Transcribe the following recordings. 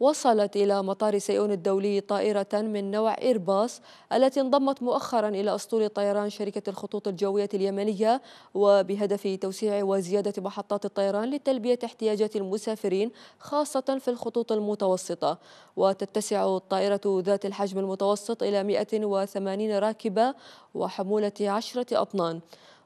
وصلت إلى مطار سيئون الدولي طائرة من نوع إيرباص التي انضمت مؤخرا إلى أسطول طيران شركة الخطوط الجوية اليمنية وبهدف توسيع وزيادة محطات الطيران لتلبية احتياجات المسافرين خاصة في الخطوط المتوسطة وتتسع الطائرة ذات الحجم المتوسط إلى 180 راكبة وحمولة 10 أطنان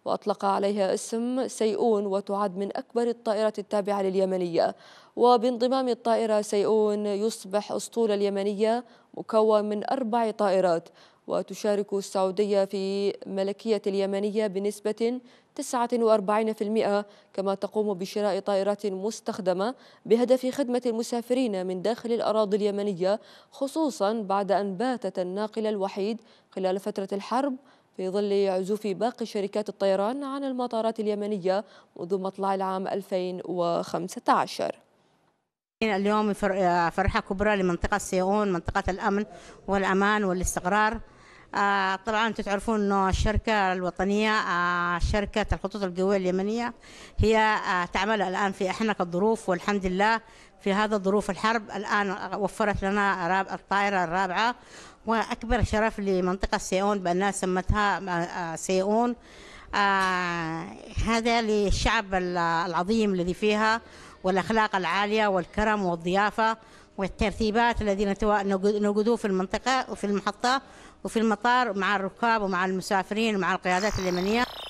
وأطلق عليها اسم سيئون وتعد من أكبر الطائرات التابعة لليمنية وبانضمام الطائرة سيئون يصبح أسطول اليمنية مكون من أربع طائرات وتشارك السعودية في ملكية اليمنية بنسبة 49% كما تقوم بشراء طائرات مستخدمة بهدف خدمة المسافرين من داخل الأراضي اليمنية خصوصا بعد أن باتت الناقل الوحيد خلال فترة الحرب في ظل عزوف باقي شركات الطيران عن المطارات اليمنية منذ مطلع العام 2015 اليوم فرحة كبرى لمنطقة سيئون منطقة الأمن والأمان والاستقرار آه، طبعا انتم تعرفون انه الشركه الوطنيه آه، شركه الخطوط القويه اليمنيه هي آه، تعمل الان في احنك الظروف والحمد لله في هذا ظروف الحرب الان وفرت لنا الطائره الرابعه واكبر شرف لمنطقه سيئون بانها سمتها سيئون هذا للشعب العظيم الذي فيها والاخلاق العاليه والكرم والضيافه والترتيبات الذين نوجدوه في المنطقة وفي المحطة وفي المطار مع الركاب ومع المسافرين ومع القيادات اليمنية